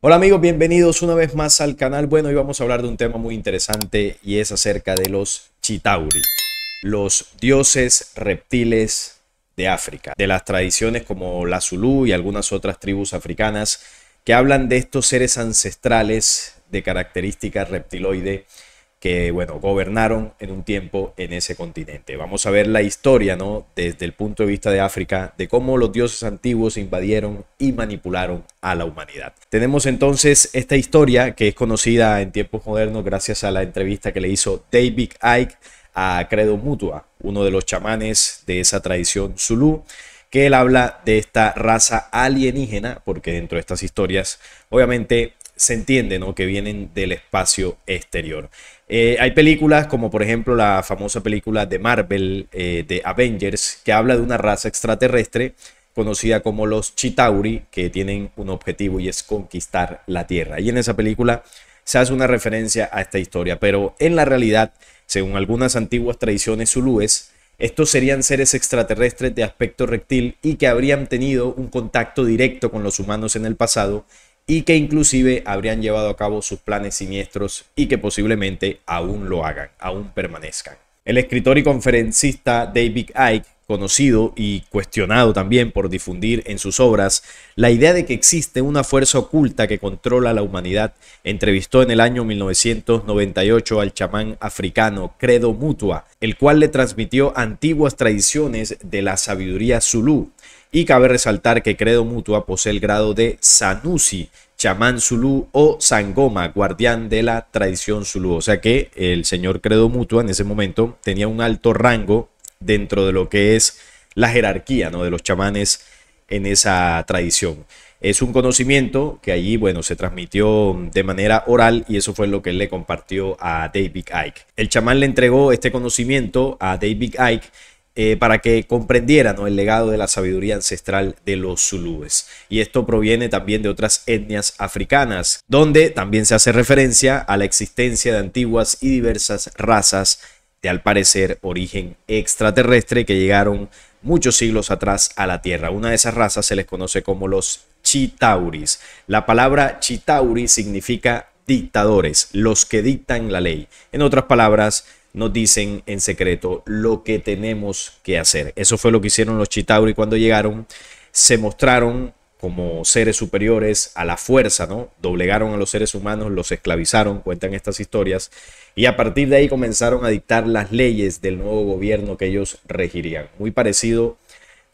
Hola amigos, bienvenidos una vez más al canal. Bueno, hoy vamos a hablar de un tema muy interesante y es acerca de los Chitauri, los dioses reptiles de África, de las tradiciones como la Zulu y algunas otras tribus africanas que hablan de estos seres ancestrales de característica reptiloide que, bueno, gobernaron en un tiempo en ese continente. Vamos a ver la historia, ¿no? Desde el punto de vista de África, de cómo los dioses antiguos invadieron y manipularon a la humanidad. Tenemos entonces esta historia que es conocida en tiempos modernos gracias a la entrevista que le hizo David Icke a Credo Mutua, uno de los chamanes de esa tradición zulú que él habla de esta raza alienígena, porque dentro de estas historias obviamente se entiende ¿no? que vienen del espacio exterior. Eh, hay películas como por ejemplo la famosa película de Marvel, eh, de Avengers, que habla de una raza extraterrestre conocida como los Chitauri, que tienen un objetivo y es conquistar la Tierra. Y en esa película se hace una referencia a esta historia, pero en la realidad, según algunas antiguas tradiciones zulúes, estos serían seres extraterrestres de aspecto reptil y que habrían tenido un contacto directo con los humanos en el pasado y que inclusive habrían llevado a cabo sus planes siniestros y que posiblemente aún lo hagan, aún permanezcan. El escritor y conferencista David Icke, conocido y cuestionado también por difundir en sus obras la idea de que existe una fuerza oculta que controla la humanidad, entrevistó en el año 1998 al chamán africano Credo Mutua, el cual le transmitió antiguas tradiciones de la sabiduría zulú, y cabe resaltar que Credo Mutua posee el grado de Sanusi, chamán zulú o sangoma, guardián de la tradición zulú. O sea que el señor Credo Mutua en ese momento tenía un alto rango dentro de lo que es la jerarquía ¿no? de los chamanes en esa tradición. Es un conocimiento que allí, bueno, se transmitió de manera oral y eso fue lo que le compartió a David Icke. El chamán le entregó este conocimiento a David Icke eh, para que comprendieran el legado de la sabiduría ancestral de los zulúes. Y esto proviene también de otras etnias africanas, donde también se hace referencia a la existencia de antiguas y diversas razas de al parecer origen extraterrestre que llegaron muchos siglos atrás a la Tierra. Una de esas razas se les conoce como los Chitauris. La palabra Chitauri significa dictadores, los que dictan la ley. En otras palabras, nos dicen en secreto lo que tenemos que hacer. Eso fue lo que hicieron los Chitauri cuando llegaron. Se mostraron como seres superiores a la fuerza, ¿no? Doblegaron a los seres humanos, los esclavizaron, cuentan estas historias, y a partir de ahí comenzaron a dictar las leyes del nuevo gobierno que ellos regirían. Muy parecido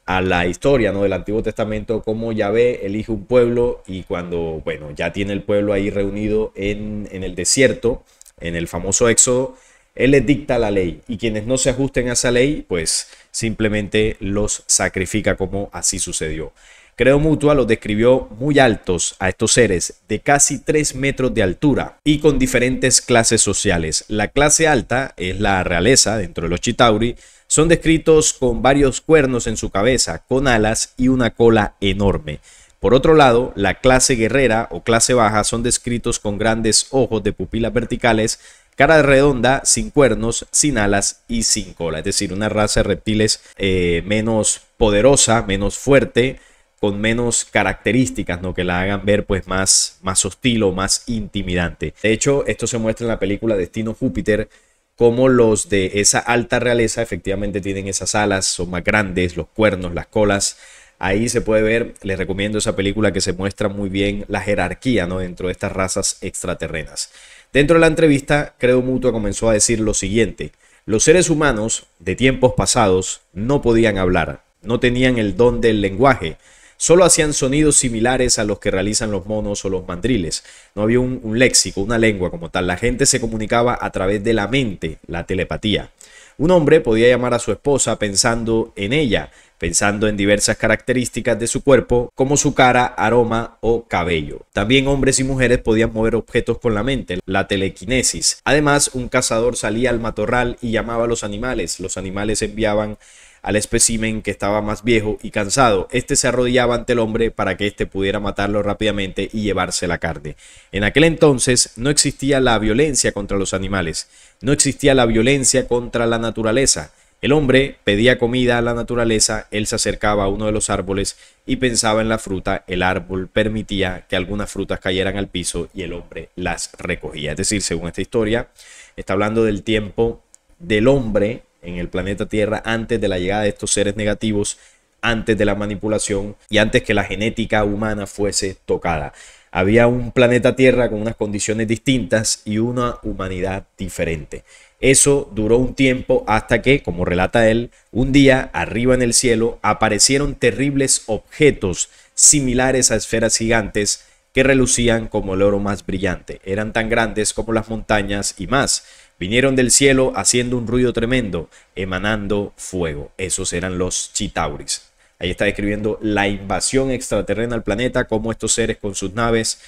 a la historia, ¿no? Del Antiguo Testamento, como Yahvé elige un pueblo y cuando, bueno, ya tiene el pueblo ahí reunido en, en el desierto, en el famoso Éxodo, él les dicta la ley y quienes no se ajusten a esa ley, pues simplemente los sacrifica como así sucedió. Creo Mutua los describió muy altos a estos seres, de casi 3 metros de altura y con diferentes clases sociales. La clase alta es la realeza dentro de los Chitauri. Son descritos con varios cuernos en su cabeza, con alas y una cola enorme. Por otro lado, la clase guerrera o clase baja son descritos con grandes ojos de pupilas verticales cara redonda, sin cuernos, sin alas y sin cola. Es decir, una raza de reptiles eh, menos poderosa, menos fuerte, con menos características, ¿no? Que la hagan ver pues más, más hostil o más intimidante. De hecho, esto se muestra en la película Destino Júpiter, como los de esa alta realeza efectivamente tienen esas alas, son más grandes, los cuernos, las colas. Ahí se puede ver, les recomiendo esa película que se muestra muy bien la jerarquía ¿no? dentro de estas razas extraterrenas. Dentro de la entrevista, Creo Mutuo comenzó a decir lo siguiente. Los seres humanos de tiempos pasados no podían hablar, no tenían el don del lenguaje, solo hacían sonidos similares a los que realizan los monos o los mandriles. No había un léxico, una lengua como tal. La gente se comunicaba a través de la mente, la telepatía. Un hombre podía llamar a su esposa pensando en ella, pensando en diversas características de su cuerpo como su cara, aroma o cabello. También hombres y mujeres podían mover objetos con la mente, la telequinesis. Además, un cazador salía al matorral y llamaba a los animales. Los animales enviaban al espécimen que estaba más viejo y cansado. Este se arrodillaba ante el hombre para que éste pudiera matarlo rápidamente y llevarse la carne. En aquel entonces no existía la violencia contra los animales, no existía la violencia contra la naturaleza. El hombre pedía comida a la naturaleza, él se acercaba a uno de los árboles y pensaba en la fruta, el árbol permitía que algunas frutas cayeran al piso y el hombre las recogía. Es decir, según esta historia, está hablando del tiempo del hombre en el planeta Tierra antes de la llegada de estos seres negativos, antes de la manipulación y antes que la genética humana fuese tocada. Había un planeta Tierra con unas condiciones distintas y una humanidad diferente. Eso duró un tiempo hasta que, como relata él, un día arriba en el cielo aparecieron terribles objetos similares a esferas gigantes que relucían como el oro más brillante. Eran tan grandes como las montañas y más. Vinieron del cielo haciendo un ruido tremendo, emanando fuego. Esos eran los Chitauris. Ahí está describiendo la invasión extraterrena al planeta, como estos seres con sus naves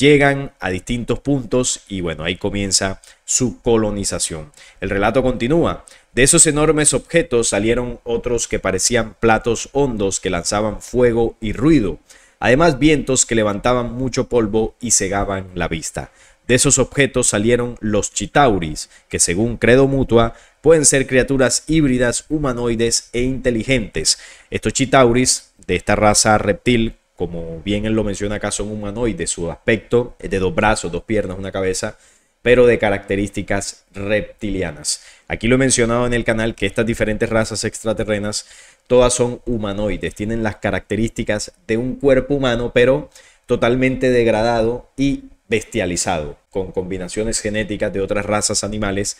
llegan a distintos puntos y bueno, ahí comienza su colonización. El relato continúa. De esos enormes objetos salieron otros que parecían platos hondos que lanzaban fuego y ruido, además vientos que levantaban mucho polvo y cegaban la vista. De esos objetos salieron los chitauris, que según credo mutua pueden ser criaturas híbridas, humanoides e inteligentes. Estos chitauris, de esta raza reptil como bien él lo menciona acá, son humanoides. Su aspecto es de dos brazos, dos piernas, una cabeza, pero de características reptilianas. Aquí lo he mencionado en el canal que estas diferentes razas extraterrenas todas son humanoides, tienen las características de un cuerpo humano, pero totalmente degradado y bestializado, con combinaciones genéticas de otras razas animales,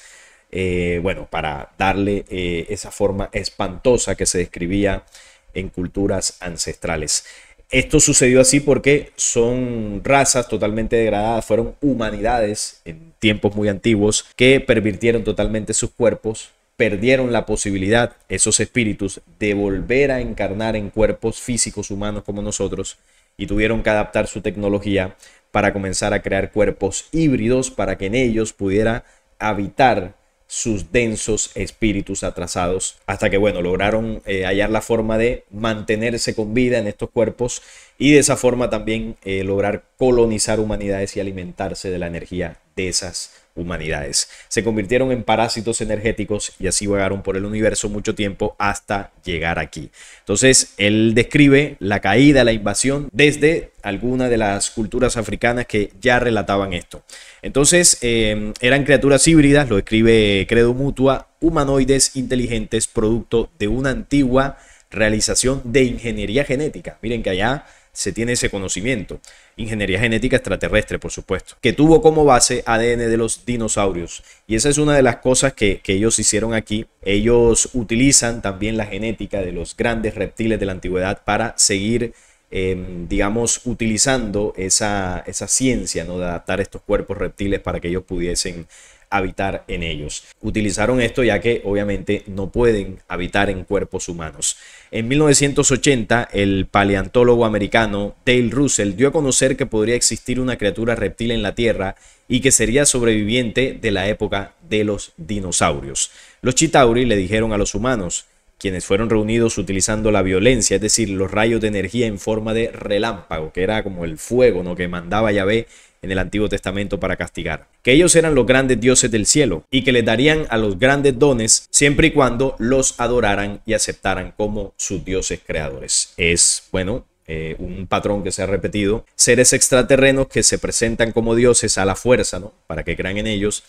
eh, bueno, para darle eh, esa forma espantosa que se describía en culturas ancestrales. Esto sucedió así porque son razas totalmente degradadas, fueron humanidades en tiempos muy antiguos que pervirtieron totalmente sus cuerpos, perdieron la posibilidad, esos espíritus, de volver a encarnar en cuerpos físicos humanos como nosotros y tuvieron que adaptar su tecnología para comenzar a crear cuerpos híbridos para que en ellos pudiera habitar sus densos espíritus atrasados, hasta que, bueno, lograron eh, hallar la forma de mantenerse con vida en estos cuerpos y de esa forma también eh, lograr colonizar humanidades y alimentarse de la energía esas humanidades. Se convirtieron en parásitos energéticos y así vagaron por el universo mucho tiempo hasta llegar aquí. Entonces, él describe la caída, la invasión desde alguna de las culturas africanas que ya relataban esto. Entonces, eh, eran criaturas híbridas, lo escribe Credo Mutua, humanoides inteligentes, producto de una antigua realización de ingeniería genética. Miren que allá se tiene ese conocimiento. Ingeniería genética extraterrestre, por supuesto, que tuvo como base ADN de los dinosaurios. Y esa es una de las cosas que, que ellos hicieron aquí. Ellos utilizan también la genética de los grandes reptiles de la antigüedad para seguir em, digamos, utilizando esa, esa ciencia ¿no? de adaptar estos cuerpos reptiles para que ellos pudiesen habitar en ellos. Utilizaron esto ya que obviamente no pueden habitar en cuerpos humanos. En 1980, el paleontólogo americano Dale Russell dio a conocer que podría existir una criatura reptil en la Tierra y que sería sobreviviente de la época de los dinosaurios. Los Chitauri le dijeron a los humanos, quienes fueron reunidos utilizando la violencia, es decir, los rayos de energía en forma de relámpago, que era como el fuego ¿no? que mandaba Yahvé en el Antiguo Testamento para castigar, que ellos eran los grandes dioses del cielo y que les darían a los grandes dones siempre y cuando los adoraran y aceptaran como sus dioses creadores. Es, bueno, eh, un patrón que se ha repetido, seres extraterrenos que se presentan como dioses a la fuerza, ¿no? Para que crean en ellos.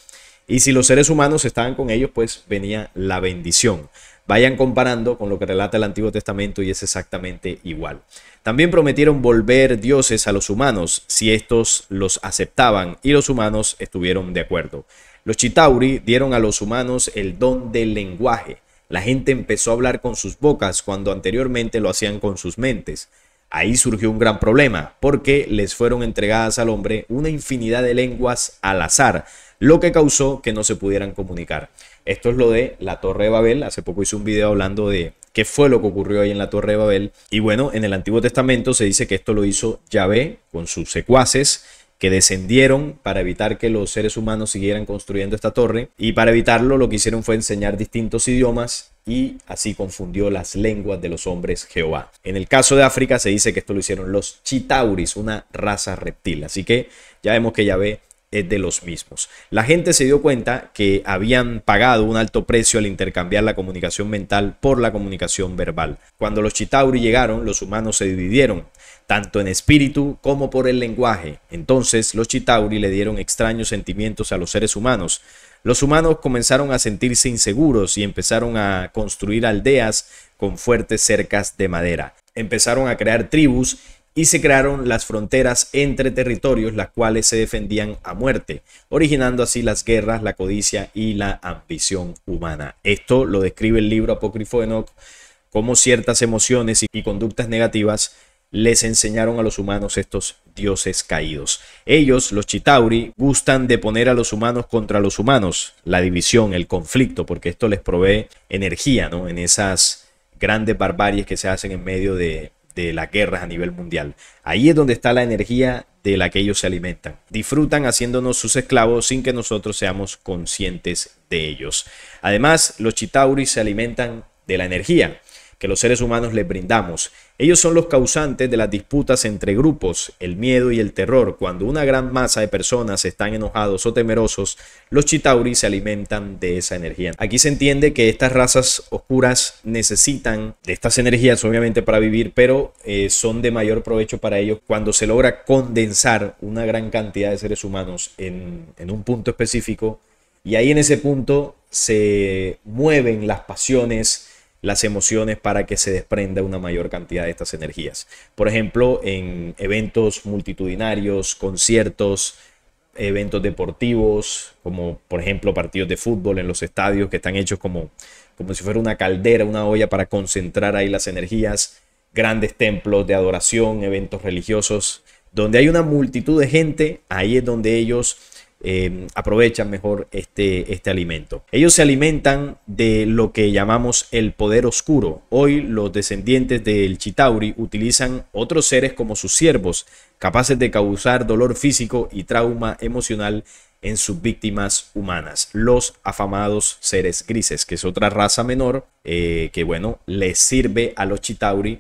Y si los seres humanos estaban con ellos, pues venía la bendición. Vayan comparando con lo que relata el Antiguo Testamento y es exactamente igual. También prometieron volver dioses a los humanos si estos los aceptaban y los humanos estuvieron de acuerdo. Los Chitauri dieron a los humanos el don del lenguaje. La gente empezó a hablar con sus bocas cuando anteriormente lo hacían con sus mentes. Ahí surgió un gran problema, porque les fueron entregadas al hombre una infinidad de lenguas al azar, lo que causó que no se pudieran comunicar. Esto es lo de la Torre de Babel. Hace poco hice un video hablando de qué fue lo que ocurrió ahí en la Torre de Babel. Y bueno, en el Antiguo Testamento se dice que esto lo hizo Yahvé con sus secuaces que descendieron para evitar que los seres humanos siguieran construyendo esta torre. Y para evitarlo lo que hicieron fue enseñar distintos idiomas y así confundió las lenguas de los hombres Jehová. En el caso de África se dice que esto lo hicieron los chitauris, una raza reptil. Así que ya vemos que Yahvé de los mismos. La gente se dio cuenta que habían pagado un alto precio al intercambiar la comunicación mental por la comunicación verbal. Cuando los Chitauri llegaron, los humanos se dividieron, tanto en espíritu como por el lenguaje. Entonces los Chitauri le dieron extraños sentimientos a los seres humanos. Los humanos comenzaron a sentirse inseguros y empezaron a construir aldeas con fuertes cercas de madera. Empezaron a crear tribus y se crearon las fronteras entre territorios, las cuales se defendían a muerte, originando así las guerras, la codicia y la ambición humana. Esto lo describe el libro apócrifo de Enoch, como ciertas emociones y conductas negativas les enseñaron a los humanos estos dioses caídos. Ellos, los Chitauri, gustan de poner a los humanos contra los humanos, la división, el conflicto, porque esto les provee energía, ¿no? En esas grandes barbaries que se hacen en medio de, de las guerras a nivel mundial. Ahí es donde está la energía de la que ellos se alimentan. Disfrutan haciéndonos sus esclavos sin que nosotros seamos conscientes de ellos. Además, los chitauris se alimentan de la energía que los seres humanos les brindamos ellos son los causantes de las disputas entre grupos, el miedo y el terror. Cuando una gran masa de personas están enojados o temerosos, los chitauri se alimentan de esa energía. Aquí se entiende que estas razas oscuras necesitan de estas energías obviamente para vivir, pero eh, son de mayor provecho para ellos cuando se logra condensar una gran cantidad de seres humanos en un punto específico y ahí en ese punto se mueven las pasiones, las emociones para que se desprenda una mayor cantidad de estas energías. Por ejemplo, en eventos multitudinarios, conciertos, eventos deportivos, como por ejemplo partidos de fútbol en los estadios que están hechos como, como si fuera una caldera, una olla para concentrar ahí las energías, grandes templos de adoración, eventos religiosos, donde hay una multitud de gente, ahí es donde ellos Em, aprovechan mejor este, este alimento. Ellos se alimentan de lo que llamamos el poder oscuro. Hoy los descendientes del Chitauri utilizan otros seres como sus siervos, capaces de causar dolor físico y trauma emocional en sus víctimas humanas, los afamados seres grises, que es otra raza menor eh, que, bueno, les sirve a los Chitauri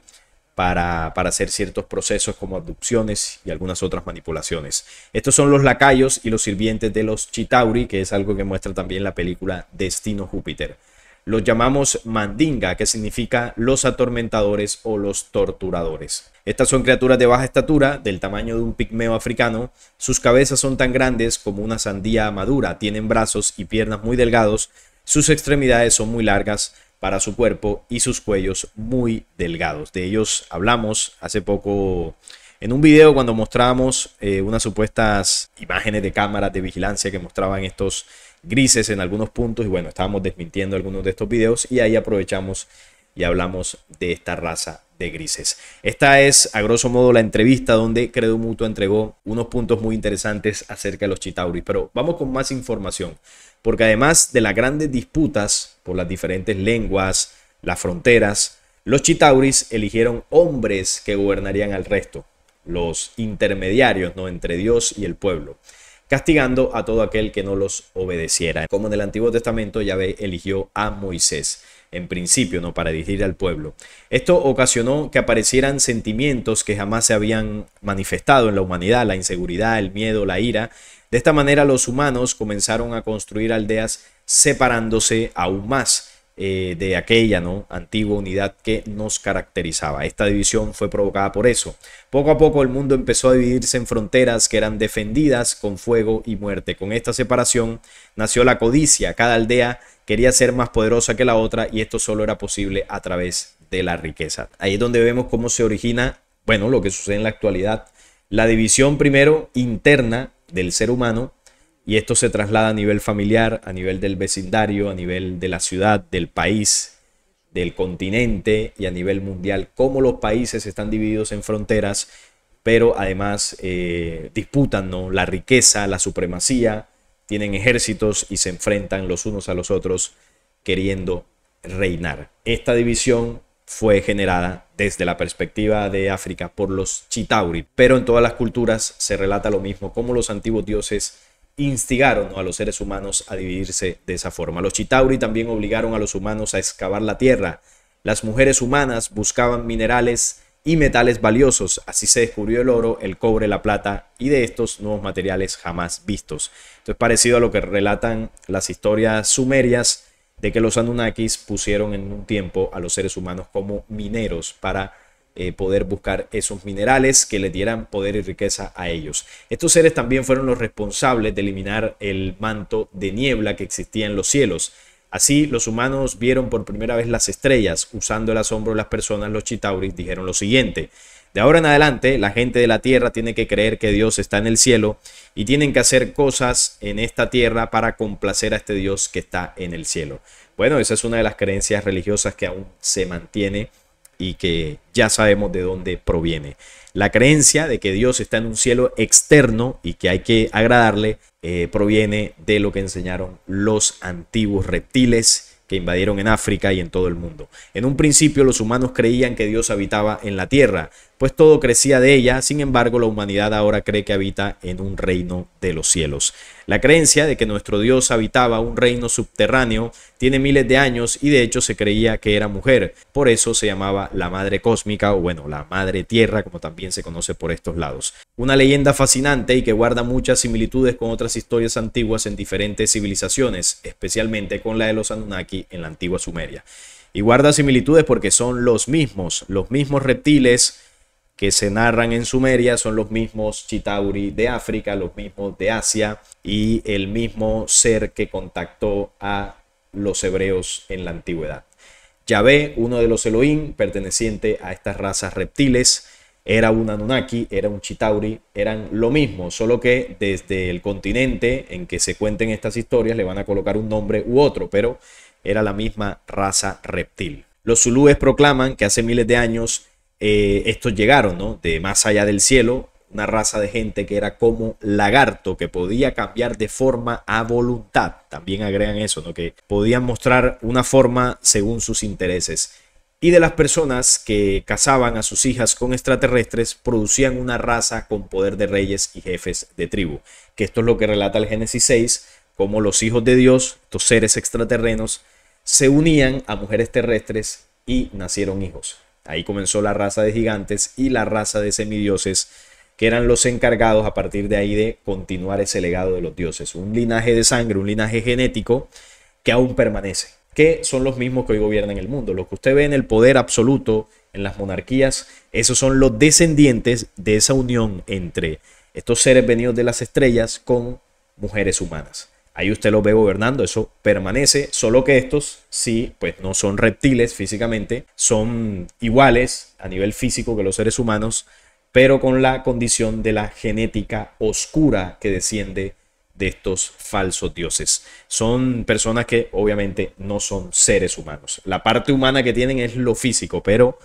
para, hacer ciertos procesos como abducciones y algunas otras manipulaciones. Estos son los lacayos y los sirvientes de los Chitauri, que es algo que muestra también la película Destino Júpiter. Los llamamos mandinga, que significa los atormentadores o los torturadores. Estas son criaturas de baja estatura, del tamaño de un pigmeo africano. Sus cabezas son tan grandes como una sandía madura, tienen brazos y piernas muy delgados, sus extremidades son muy largas, para su cuerpo y sus cuellos muy delgados. De ellos hablamos hace poco en un video cuando mostramos eh, unas supuestas imágenes de cámaras de vigilancia que mostraban estos grises en algunos puntos y bueno, estábamos desmintiendo algunos de estos videos y ahí aprovechamos y hablamos de esta raza de grises. Esta es a grosso modo la entrevista donde Credo Mutuo entregó unos puntos muy interesantes acerca de los chitauris, pero vamos con más información porque además de las grandes disputas por las diferentes lenguas, las fronteras, los chitauris eligieron hombres que gobernarían al resto, los intermediarios ¿no? entre Dios y el pueblo, castigando a todo aquel que no los obedeciera. Como en el Antiguo Testamento, Yahvé eligió a Moisés, en principio, ¿no? para dirigir al pueblo. Esto ocasionó que aparecieran sentimientos que jamás se habían manifestado en la humanidad, la inseguridad, el miedo, la ira, de esta manera los humanos comenzaron a construir aldeas separándose aún más eh, de aquella ¿no? antigua unidad que nos caracterizaba. Esta división fue provocada por eso. Poco a poco el mundo empezó a dividirse en fronteras que eran defendidas con fuego y muerte. Con esta separación nació la codicia. Cada aldea quería ser más poderosa que la otra y esto solo era posible a través de la riqueza. Ahí es donde vemos cómo se origina, bueno, lo que sucede en la actualidad. La división primero interna del ser humano y esto se traslada a nivel familiar, a nivel del vecindario, a nivel de la ciudad, del país, del continente y a nivel mundial, como los países están divididos en fronteras, pero además eh, disputan la riqueza, la supremacía, tienen ejércitos y se enfrentan los unos a los otros queriendo reinar. Esta división fue generada desde la perspectiva de África por los Chitauri, pero en todas las culturas se relata lo mismo, como los antiguos dioses instigaron a los seres humanos a dividirse de esa forma. Los Chitauri también obligaron a los humanos a excavar la tierra. Las mujeres humanas buscaban minerales y metales valiosos. Así se descubrió el oro, el cobre, la plata y de estos nuevos materiales jamás vistos. Esto es parecido a lo que relatan las historias sumerias de que los Anunnakis pusieron en un tiempo a los seres humanos como mineros para eh, poder buscar esos minerales que les dieran poder y riqueza a ellos. Estos seres también fueron los responsables de eliminar el manto de niebla que existía en los cielos. Así, los humanos vieron por primera vez las estrellas. Usando el asombro de las personas, los chitauris dijeron lo siguiente. De ahora en adelante, la gente de la tierra tiene que creer que Dios está en el cielo y tienen que hacer cosas en esta tierra para complacer a este Dios que está en el cielo. Bueno, esa es una de las creencias religiosas que aún se mantiene y que ya sabemos de dónde proviene. La creencia de que Dios está en un cielo externo y que hay que agradarle eh, proviene de lo que enseñaron los antiguos reptiles que invadieron en África y en todo el mundo. En un principio los humanos creían que Dios habitaba en la tierra, pues todo crecía de ella, sin embargo la humanidad ahora cree que habita en un reino de los cielos. La creencia de que nuestro Dios habitaba un reino subterráneo tiene miles de años y de hecho se creía que era mujer, por eso se llamaba la Madre Cósmica o bueno, la Madre Tierra como también se conoce por estos lados. Una leyenda fascinante y que guarda muchas similitudes con otras historias antiguas en diferentes civilizaciones, especialmente con la de los Anunnaki en la antigua Sumeria. Y guarda similitudes porque son los mismos, los mismos reptiles, que se narran en Sumeria son los mismos Chitauri de África, los mismos de Asia y el mismo ser que contactó a los hebreos en la antigüedad. Yahvé, uno de los Elohim, perteneciente a estas razas reptiles, era un Anunnaki, era un Chitauri, eran lo mismo, solo que desde el continente en que se cuenten estas historias le van a colocar un nombre u otro, pero era la misma raza reptil. Los zulúes proclaman que hace miles de años eh, estos llegaron, De más allá del cielo, una raza de gente que era como lagarto, que podía cambiar de forma a voluntad. También agregan eso, ¿no? Que podían mostrar una forma según sus intereses. Y de las personas que casaban a sus hijas con extraterrestres, producían una raza con poder de reyes y jefes de tribu. Que esto es lo que relata el Génesis 6, como los hijos de Dios, estos seres extraterrenos, se unían a mujeres terrestres y nacieron hijos. Ahí comenzó la raza de gigantes y la raza de semidioses, que eran los encargados a partir de ahí de continuar ese legado de los dioses. Un linaje de sangre, un linaje genético que aún permanece, que son los mismos que hoy gobiernan el mundo. Lo que usted ve en el poder absoluto, en las monarquías, esos son los descendientes de esa unión entre estos seres venidos de las estrellas con mujeres humanas. Ahí usted los ve gobernando, eso permanece, solo que estos sí, pues no son reptiles físicamente, son iguales a nivel físico que los seres humanos, pero con la condición de la genética oscura que desciende de estos falsos dioses. Son personas que obviamente no son seres humanos. La parte humana que tienen es lo físico, pero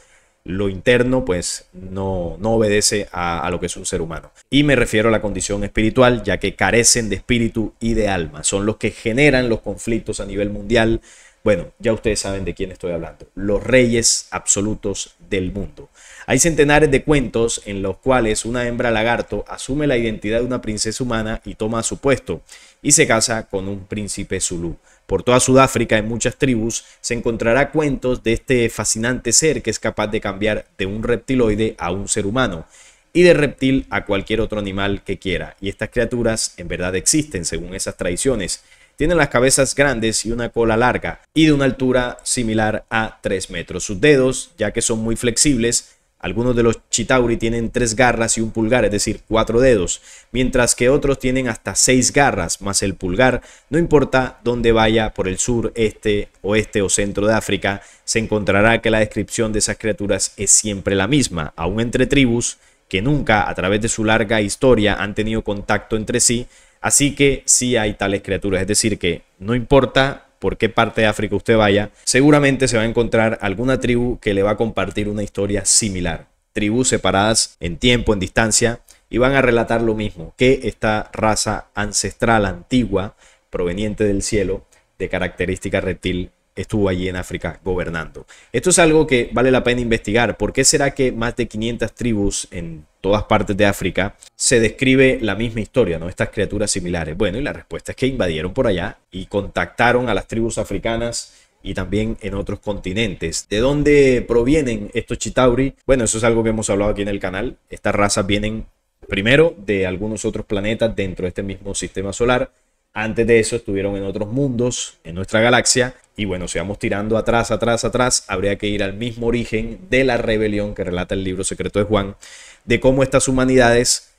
lo interno pues no, no obedece a, a, lo que es un ser humano. Y me refiero a la condición espiritual, ya que carecen de espíritu y de alma. Son los que generan los conflictos a nivel mundial. Bueno, ya ustedes saben de quién estoy hablando. Los reyes absolutos del mundo. Hay centenares de cuentos en los cuales una hembra lagarto asume la identidad de una princesa humana y toma su puesto y se casa con un príncipe zulú. Por toda Sudáfrica, en muchas tribus, se encontrará cuentos de este fascinante ser que es capaz de cambiar de un reptiloide a un ser humano y de reptil a cualquier otro animal que quiera. Y estas criaturas en verdad existen, según esas tradiciones. Tienen las cabezas grandes y una cola larga y de una altura similar a 3 metros. Sus dedos, ya que son muy flexibles, algunos de los chitauri tienen tres garras y un pulgar, es decir, cuatro dedos, mientras que otros tienen hasta seis garras más el pulgar. No importa dónde vaya, por el sur, este, oeste o centro de África, se encontrará que la descripción de esas criaturas es siempre la misma, aún entre tribus que nunca a través de su larga historia han tenido contacto entre sí. Así que sí hay tales criaturas, es decir, que no importa por qué parte de África usted vaya, seguramente se va a encontrar alguna tribu que le va a compartir una historia similar. Tribus separadas en tiempo, en distancia, y van a relatar lo mismo, que esta raza ancestral antigua, proveniente del cielo, de característica reptil, estuvo allí en África gobernando. Esto es algo que vale la pena investigar. ¿Por qué será que más de 500 tribus en todas partes de África se describe la misma historia, ¿no? Estas criaturas similares. Bueno, y la respuesta es que invadieron por allá y contactaron a las tribus africanas y también en otros continentes. ¿De dónde provienen estos chitauri? Bueno, eso es algo que hemos hablado aquí en el canal. Estas razas vienen primero de algunos otros planetas dentro de este mismo sistema solar. Antes de eso estuvieron en otros mundos, en nuestra galaxia, y bueno, si vamos tirando atrás, atrás, atrás, habría que ir al mismo origen de la rebelión que relata el libro secreto de Juan, de cómo estas humanidades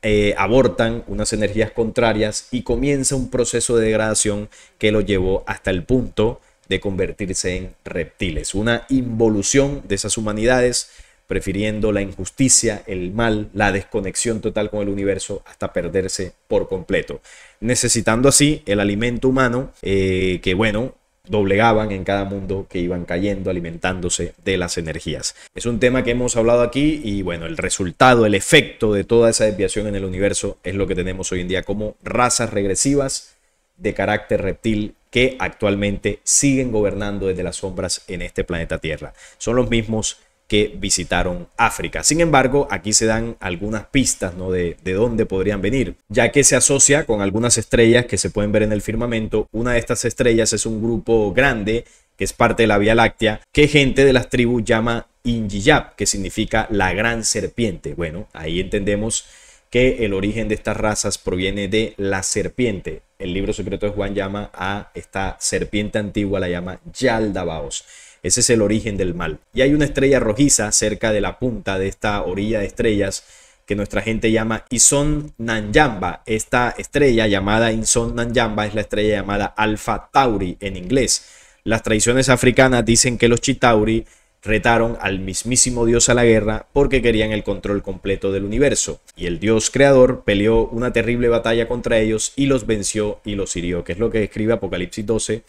eh, abortan unas energías contrarias y comienza un proceso de degradación que lo llevó hasta el punto de convertirse en reptiles. Una involución de esas humanidades prefiriendo la injusticia, el mal, la desconexión total con el universo hasta perderse por completo, necesitando así el alimento humano, eh, que bueno, doblegaban en cada mundo que iban cayendo, alimentándose de las energías. Es un tema que hemos hablado aquí y bueno, el resultado, el efecto de toda esa desviación en el universo es lo que tenemos hoy en día como razas regresivas de carácter reptil que actualmente siguen gobernando desde las sombras en este planeta Tierra. Son los mismos que visitaron África. Sin embargo, aquí se dan algunas pistas ¿no? de, de dónde podrían venir, ya que se asocia con algunas estrellas que se pueden ver en el firmamento. Una de estas estrellas es un grupo grande que es parte de la Vía Láctea, que gente de las tribus llama Injiyab, que significa la gran serpiente. Bueno, ahí entendemos que el origen de estas razas proviene de la serpiente. El libro secreto de Juan llama a esta serpiente antigua, la llama Yaldabaos. Ese es el origen del mal. Y hay una estrella rojiza cerca de la punta de esta orilla de estrellas que nuestra gente llama Ison Nanyamba. Esta estrella llamada Ison Nanyamba es la estrella llamada Alpha Tauri en inglés. Las tradiciones africanas dicen que los Chitauri retaron al mismísimo dios a la guerra porque querían el control completo del universo. Y el dios creador peleó una terrible batalla contra ellos y los venció y los hirió, que es lo que escribe Apocalipsis 12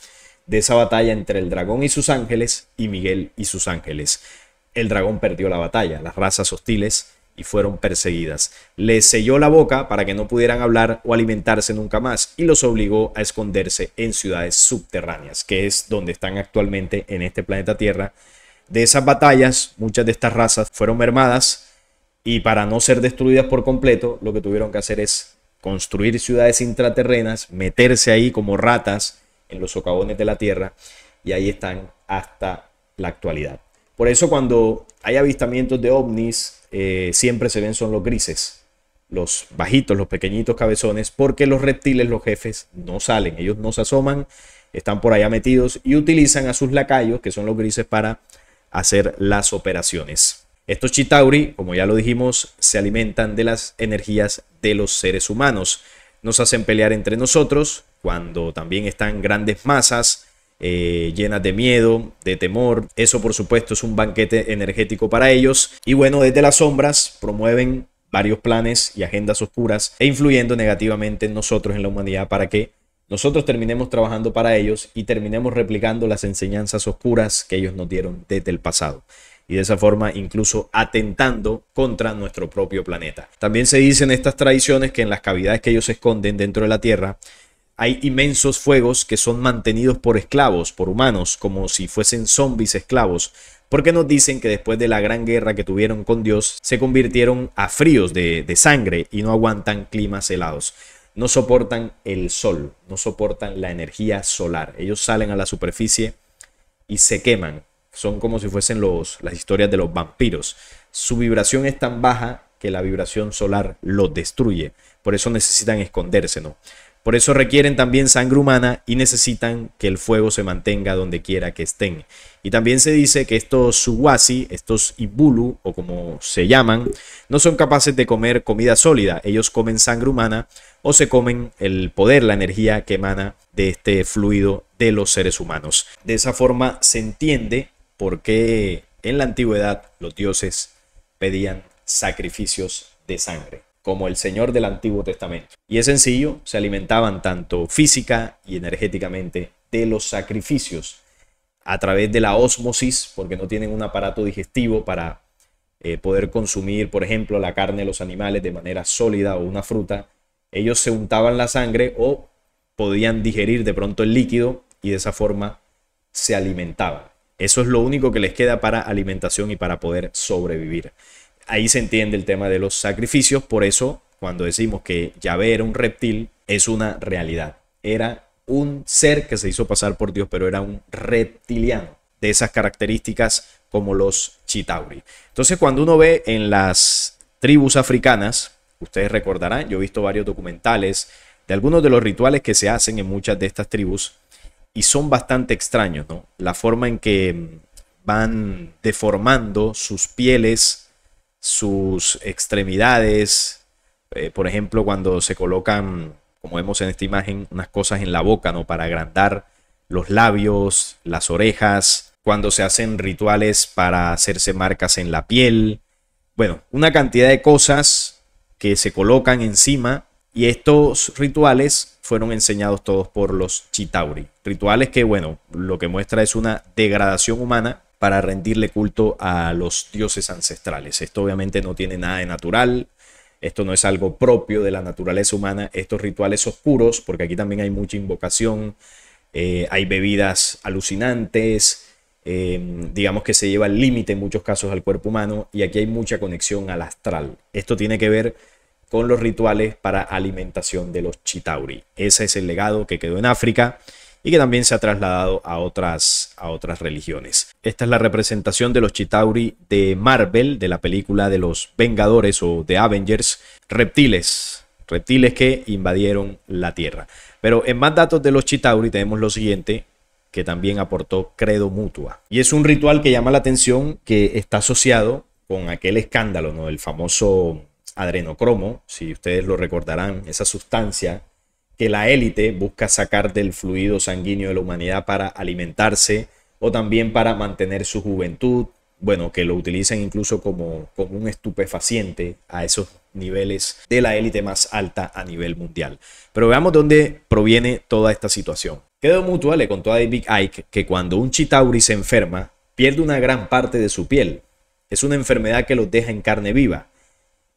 de esa batalla entre el dragón y sus ángeles y Miguel y sus ángeles. El dragón perdió la batalla, las razas hostiles y fueron perseguidas. Les selló la boca para que no pudieran hablar o alimentarse nunca más y los obligó a esconderse en ciudades subterráneas, que es donde están actualmente en este planeta Tierra. De esas batallas, muchas de estas razas fueron mermadas y para no ser destruidas por completo, lo que tuvieron que hacer es construir ciudades intraterrenas, meterse ahí como ratas en los socavones de la tierra y ahí están hasta la actualidad. Por eso cuando hay avistamientos de ovnis, eh, siempre se ven son los grises, los bajitos, los pequeñitos cabezones, porque los reptiles, los jefes, no salen, ellos no se asoman, están por allá metidos y utilizan a sus lacayos, que son los grises, para hacer las operaciones. Estos chitauri, como ya lo dijimos, se alimentan de las energías de los seres humanos. Nos hacen pelear entre nosotros, cuando también están grandes masas eh, llenas de miedo, de temor. Eso por supuesto es un banquete energético para ellos. Y bueno, desde las sombras promueven varios planes y agendas oscuras e influyendo negativamente en nosotros, en la humanidad, para que nosotros terminemos trabajando para ellos y terminemos replicando las enseñanzas oscuras que ellos nos dieron desde el pasado. Y de esa forma incluso atentando contra nuestro propio planeta. También se dicen estas tradiciones que en las cavidades que ellos esconden dentro de la Tierra hay inmensos fuegos que son mantenidos por esclavos, por humanos, como si fuesen zombis esclavos, porque nos dicen que después de la gran guerra que tuvieron con Dios, se convirtieron a fríos de, sangre y no aguantan climas helados. No soportan el sol, no soportan la energía solar. Ellos salen a la superficie y se queman. Son como si fuesen los, las historias de los vampiros. Su vibración es tan baja que la vibración solar los destruye. Por eso necesitan esconderse, ¿no? Por eso requieren también sangre humana y necesitan que el fuego se mantenga donde quiera que estén. Y también se dice que estos suwasi, estos ibulu o como se llaman, no son capaces de comer comida sólida. Ellos comen sangre humana o se comen el poder, la energía que emana de este fluido de los seres humanos. De esa forma se entiende por qué en la antigüedad los dioses pedían sacrificios de sangre como el Señor del Antiguo Testamento. Y es sencillo, se alimentaban tanto física y energéticamente de los sacrificios a través de la osmosis, porque no tienen un aparato digestivo para eh, poder consumir, por ejemplo, la carne de los animales de manera sólida o una fruta. Ellos se untaban la sangre o podían digerir de pronto el líquido y de esa forma se alimentaban. Eso es lo único que les queda para alimentación y para poder sobrevivir ahí se entiende el tema de los sacrificios, por eso cuando decimos que Yahvé era un reptil, es una realidad. Era un ser que se hizo pasar por Dios, pero era un reptiliano, de esas características como los chitauri. Entonces cuando uno ve en las tribus africanas, ustedes recordarán, yo he visto varios documentales de algunos de los rituales que se hacen en muchas de estas tribus y son bastante extraños, ¿no? La forma en que mm, van deformando sus pieles, sus extremidades, eh, por ejemplo, cuando se colocan, como vemos en esta imagen, unas cosas en la boca, ¿no? Para agrandar los labios, las orejas, cuando se hacen rituales para hacerse marcas en la piel, bueno, una cantidad de cosas que se colocan encima y estos rituales fueron enseñados todos por los Chitauri. Rituales que, bueno, lo que muestra es una degradación humana para rendirle culto a los dioses ancestrales. Esto obviamente no tiene nada de natural, esto no es algo propio de la naturaleza humana, estos rituales oscuros, porque aquí también hay mucha invocación, eh, hay bebidas alucinantes, eh, digamos que se lleva el límite en muchos casos al cuerpo humano y aquí hay mucha conexión al astral. Esto tiene que ver con los rituales para alimentación de los chitauri. Ese es el legado que quedó en África y que también se ha trasladado a otras, a otras religiones. Esta es la representación de los Chitauri de Marvel, de la película de los Vengadores o de Avengers, reptiles, reptiles que invadieron la Tierra. Pero en más datos de los Chitauri tenemos lo siguiente, que también aportó Credo Mutua. Y es un ritual que llama la atención que está asociado con aquel escándalo, ¿no? El famoso adrenocromo, si ustedes lo recordarán, esa sustancia la élite busca sacar del fluido sanguíneo de la humanidad para alimentarse o también para mantener su juventud, bueno, que lo utilicen incluso como, un estupefaciente a esos niveles de la élite más alta a nivel mundial. Pero veamos dónde proviene toda esta situación. Quedó Mutua le contó a David Icke que cuando un Chitauri se enferma, pierde una gran parte de su piel. Es una enfermedad que los deja en carne viva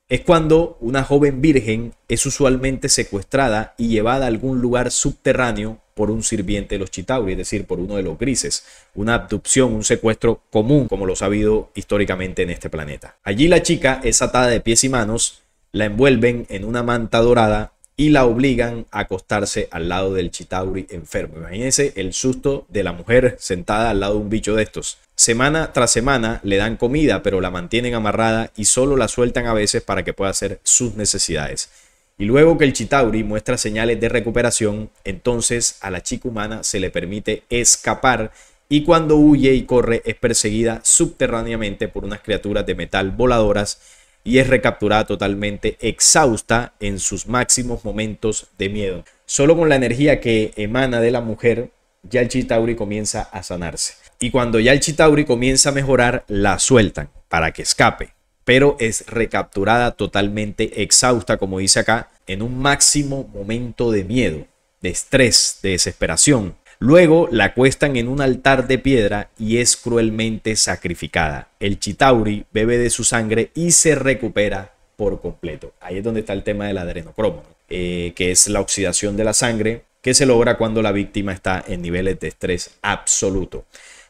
es cuando una joven virgen es usualmente secuestrada y llevada a algún lugar subterráneo por un sirviente de los Chitauri, es decir, por uno de los grises, una abducción, un secuestro común como lo ha habido históricamente en este planeta. Allí la chica es atada de pies y manos, la envuelven en una manta dorada y la obligan a acostarse al lado del Chitauri enfermo. Imagínense el susto de la mujer sentada al lado de un bicho de estos. Semana tras semana le dan comida, pero la mantienen amarrada y solo la sueltan a veces para que pueda hacer sus necesidades. Y luego que el Chitauri muestra señales de recuperación, entonces a la chica humana se le permite escapar y cuando huye y corre es perseguida subterráneamente por unas criaturas de metal voladoras y es recapturada totalmente exhausta en sus máximos momentos de miedo. Solo con la energía que emana de la mujer, ya el Chitauri comienza a sanarse. Y cuando ya el Chitauri comienza a mejorar, la sueltan para que escape. Pero es recapturada totalmente exhausta, como dice acá, en un máximo momento de miedo, de estrés, de desesperación. Luego la cuestan en un altar de piedra y es cruelmente sacrificada. El chitauri bebe de su sangre y se recupera por completo. Ahí es donde está el tema del adrenocromo, eh, que es la oxidación de la sangre que se logra cuando la víctima está en niveles de estrés absoluto.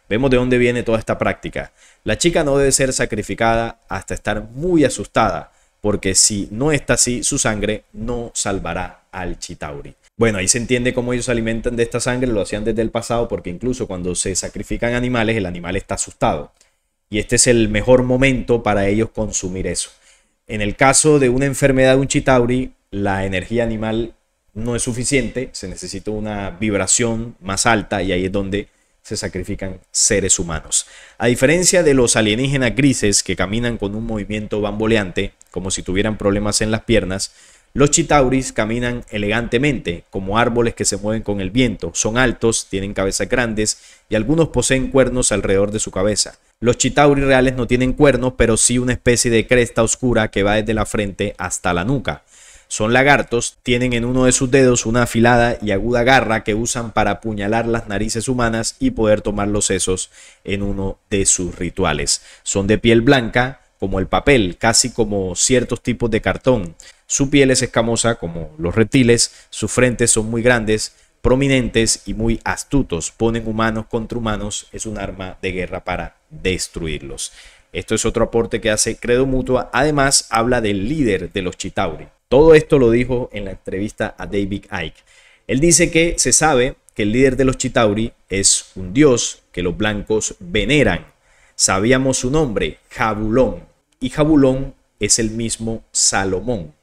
Vemos de dónde viene toda esta práctica. La chica no debe ser sacrificada hasta estar muy asustada, porque si no está así, su sangre no salvará al Chitauri. Bueno, ahí se entiende cómo ellos se alimentan de esta sangre, lo hacían desde el pasado, porque incluso cuando se sacrifican animales, el animal está asustado. Y este es el mejor momento para ellos consumir eso. En el caso de una enfermedad de un Chitauri, la energía animal no es suficiente, se necesita una vibración más alta y ahí es donde se sacrifican seres humanos. A diferencia de los alienígenas grises que caminan con un movimiento bamboleante, como si tuvieran problemas en las piernas, los chitauris caminan elegantemente, como árboles que se mueven con el viento. Son altos, tienen cabezas grandes y algunos poseen cuernos alrededor de su cabeza. Los chitauris reales no tienen cuernos, pero sí una especie de cresta oscura que va desde la frente hasta la nuca. Son lagartos, tienen en uno de sus dedos una afilada y aguda garra que usan para apuñalar las narices humanas y poder tomar los sesos en uno de sus rituales. Son de piel blanca, como el papel, casi como ciertos tipos de cartón. Su piel es escamosa como los reptiles, sus frentes son muy grandes, prominentes y muy astutos. Ponen humanos contra humanos, es un arma de guerra para destruirlos. Esto es otro aporte que hace Credo Mutua. Además, habla del líder de los Chitauri. Todo esto lo dijo en la entrevista a David Icke. Él dice que se sabe que el líder de los Chitauri es un dios que los blancos veneran Sabíamos su nombre, Jabulón, y Jabulón es el mismo Salomón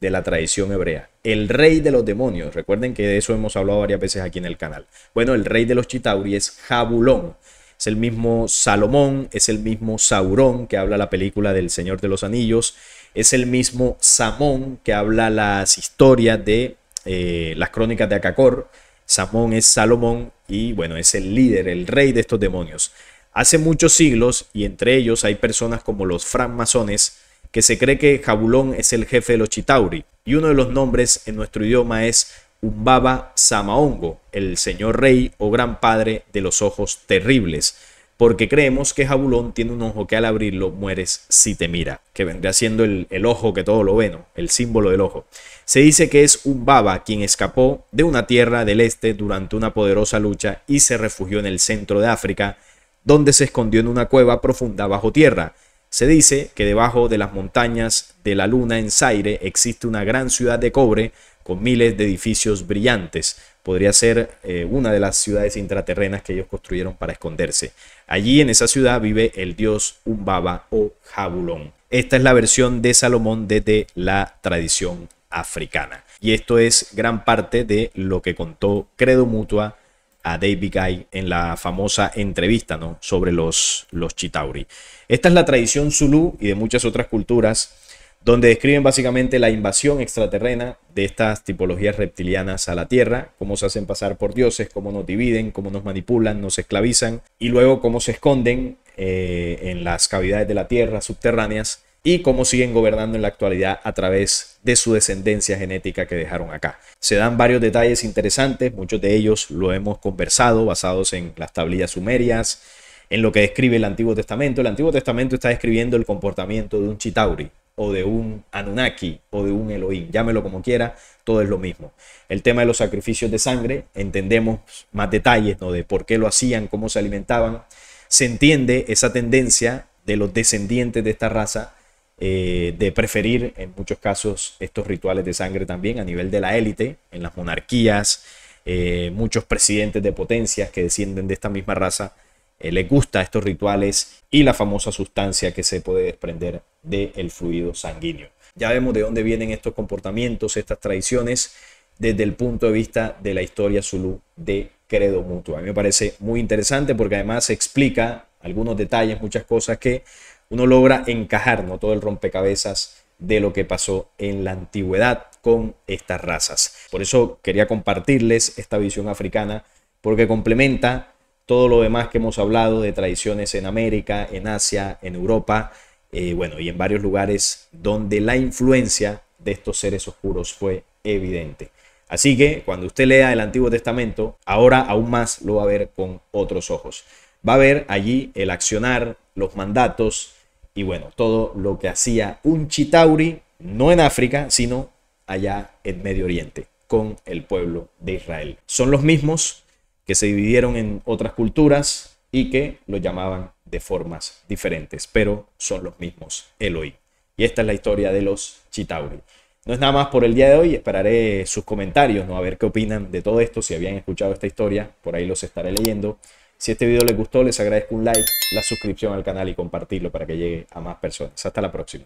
de la tradición hebrea, el rey de los demonios. Recuerden que de eso hemos hablado varias veces aquí en el canal. Bueno, el rey de los Chitauri es Jabulón. Es el mismo Salomón, es el mismo Saurón que habla la película del Señor de los Anillos, es el mismo Samón que habla las historias de eh, las crónicas de Acacor. Samón es Salomón y bueno, es el líder, el rey de estos demonios. Hace muchos siglos, y entre ellos hay personas como los francmasones, que se cree que Jabulón es el jefe de los Chitauri, y uno de los nombres en nuestro idioma es Umbaba Samaongo, el señor rey o gran padre de los ojos terribles, porque creemos que Jabulón tiene un ojo que al abrirlo mueres si te mira, que vendría siendo el, ojo que todo lo ve, el símbolo del ojo. Se dice que es Umbaba quien escapó de una tierra del este durante una poderosa lucha y se refugió en el centro de África, donde se escondió en una cueva profunda bajo tierra. Se dice que debajo de las montañas de la luna en Zaire existe una gran ciudad de cobre con miles de edificios brillantes. Podría ser eh, una de las ciudades intraterrenas que ellos construyeron para esconderse. Allí en esa ciudad vive el dios Umbaba o Jabulón. Esta es la versión de Salomón desde la tradición africana. Y esto es gran parte de lo que contó Credo Mutua a David Guy en la famosa entrevista ¿no? sobre los, los Chitauri. Esta es la tradición zulú y de muchas otras culturas, donde describen básicamente la invasión extraterrena de estas tipologías reptilianas a la Tierra, cómo se hacen pasar por dioses, cómo nos dividen, cómo nos manipulan, nos esclavizan, y luego cómo se esconden eh, en las cavidades de la Tierra subterráneas y cómo siguen gobernando en la actualidad a través de su descendencia genética que dejaron acá. Se dan varios detalles interesantes, muchos de ellos lo hemos conversado basados en las tablillas sumerias, en lo que describe el Antiguo Testamento. El Antiguo Testamento está describiendo el comportamiento de un Chitauri o de un Anunnaki o de un Elohim, llámelo como quiera, todo es lo mismo. El tema de los sacrificios de sangre, entendemos más detalles de por qué lo hacían, cómo se alimentaban. Se entiende esa tendencia de los descendientes de esta raza eh, de preferir en muchos casos estos rituales de sangre también a nivel de la élite, en las monarquías, eh, muchos presidentes de potencias que descienden de esta misma raza, eh, les gusta estos rituales y la famosa sustancia que se puede desprender del fluido sanguíneo. Ya vemos de dónde vienen estos comportamientos, estas tradiciones, desde el punto de vista de la historia zulú de credo mutuo. A mí me parece muy interesante porque además explica algunos detalles, muchas cosas que uno logra encajar todo el rompecabezas de lo que pasó en la antigüedad con estas razas. Por eso quería compartirles esta visión africana porque complementa todo lo demás que hemos hablado de tradiciones en América, en Asia, en Europa, eh, bueno, y en varios lugares donde la influencia de estos seres oscuros fue evidente. Así que cuando usted lea el Antiguo Testamento, ahora aún más lo va a ver con otros ojos. Va a ver allí el accionar, los mandatos, y bueno, todo lo que hacía un chitauri, no en África, sino allá en Medio Oriente, con el pueblo de Israel. Son los mismos que se dividieron en otras culturas y que lo llamaban de formas diferentes, pero son los mismos Elohim. Y esta es la historia de los chitauri. No es nada más por el día de hoy, esperaré sus comentarios, ¿no? a ver qué opinan de todo esto, si habían escuchado esta historia, por ahí los estaré leyendo. Si este video les gustó, les agradezco un like, la suscripción al canal y compartirlo para que llegue a más personas. Hasta la próxima.